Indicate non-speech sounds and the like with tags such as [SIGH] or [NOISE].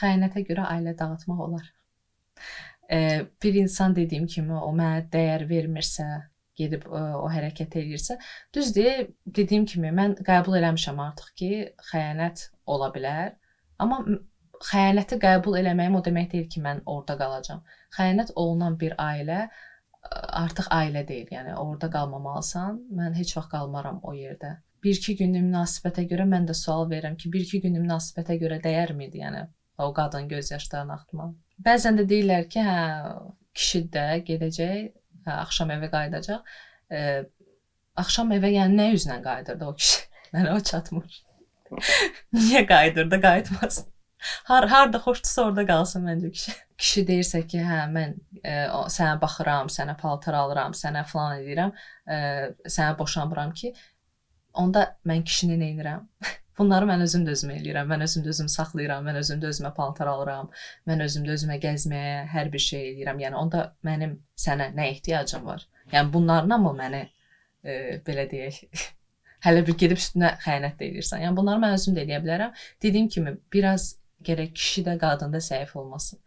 xəyanətə görə ailə dağıtmaq olar. E, bir insan dediyim kimi o mənə dəyər vermirsə, gedib ə, o hərəkət eləyirsə, düzdür, dediyim kimi mən qəbul eləmişəm artıq ki, xəyanət ola bilər. Amma xəyanəti qəbul eləməyim o demək deyil ki, mən orada qalacağam. Xəyanət olunan bir ailə artıq ailə deyil, yəni orada qalmamalısan. Mən heç vaxt qalmaram o yerdə. 1-2 günlük münasibətə görə mən də sual verirəm ki, 1-2 günlük münasibətə görə dəyərmidi? Yəni o qadın göz yaşlarını axıtmaq. Bəzən də deyirlər ki, hə, kişi də gedəcək, hə, axşam evə qayıdacaq. E, axşam evə yəni nə üzlə qayıdırdı o kişi? [LAUGHS] Mənə o çatmır. [LAUGHS] Niyə qayıdırdı, qayıtmasın? Har harda xoşdursa orada qalsın məncə kişi. [LAUGHS] Kişi deyirsə ki, hə mən e, sənə baxıram, sənə paltar alıram, sənə falan edirəm, e, sənə boşamıram ki, onda mən kişini nə edirəm? Bunları mən özüm də özüm eləyirəm. Mən özüm də özüm saxlayıram. Mən özüm də özümə paltar alıram. Mən özüm də özümə gəzməyə hər bir şey eləyirəm. Yəni onda mənim sənə nə ehtiyacım var? Yəni bunlarla mı məni e, belə deyək, [LAUGHS] hələ bir gedib üstünə xəyanət də edirsən. Yəni bunları mən özüm də eləyə bilərəm. Dediyim kimi biraz gərək kişi də, qadın da zəif olmasın.